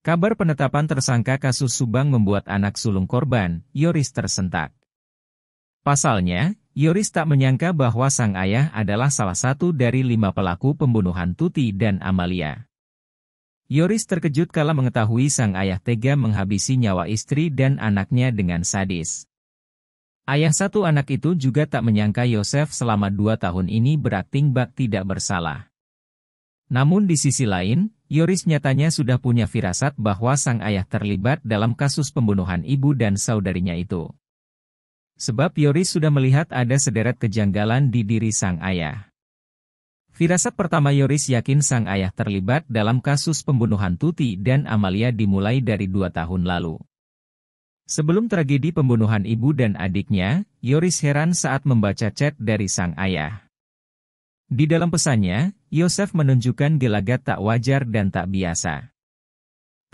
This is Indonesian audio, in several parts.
Kabar penetapan tersangka kasus Subang membuat anak sulung korban, Yoris tersentak. Pasalnya, Yoris tak menyangka bahwa sang ayah adalah salah satu dari lima pelaku pembunuhan Tuti dan Amalia. Yoris terkejut kala mengetahui sang ayah tega menghabisi nyawa istri dan anaknya dengan sadis. Ayah satu anak itu juga tak menyangka Yosef selama dua tahun ini berakting bak tidak bersalah. Namun di sisi lain, Yoris nyatanya sudah punya firasat bahwa sang ayah terlibat dalam kasus pembunuhan ibu dan saudarinya itu. Sebab Yoris sudah melihat ada sederet kejanggalan di diri sang ayah. Firasat pertama Yoris yakin sang ayah terlibat dalam kasus pembunuhan Tuti dan Amalia dimulai dari dua tahun lalu. Sebelum tragedi pembunuhan ibu dan adiknya, Yoris heran saat membaca chat dari sang ayah. Di dalam pesannya, Yosef menunjukkan gelagat tak wajar dan tak biasa.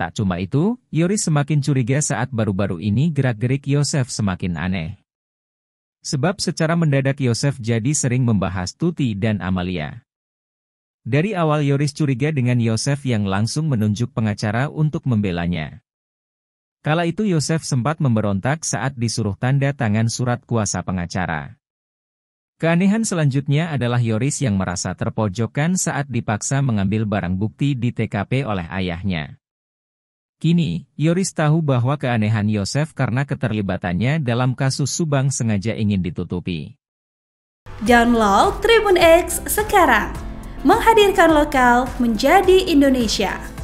Tak cuma itu, Yoris semakin curiga saat baru-baru ini gerak-gerik Yosef semakin aneh. Sebab secara mendadak Yosef jadi sering membahas Tuti dan Amalia. Dari awal Yoris curiga dengan Yosef yang langsung menunjuk pengacara untuk membelanya. Kala itu Yosef sempat memberontak saat disuruh tanda tangan surat kuasa pengacara. Keanehan selanjutnya adalah Yoris yang merasa terpojokkan saat dipaksa mengambil barang bukti di TKP oleh ayahnya. Kini, Yoris tahu bahwa keanehan Yosef karena keterlibatannya dalam kasus Subang sengaja ingin ditutupi. Download Tribun X sekarang, menghadirkan lokal menjadi Indonesia.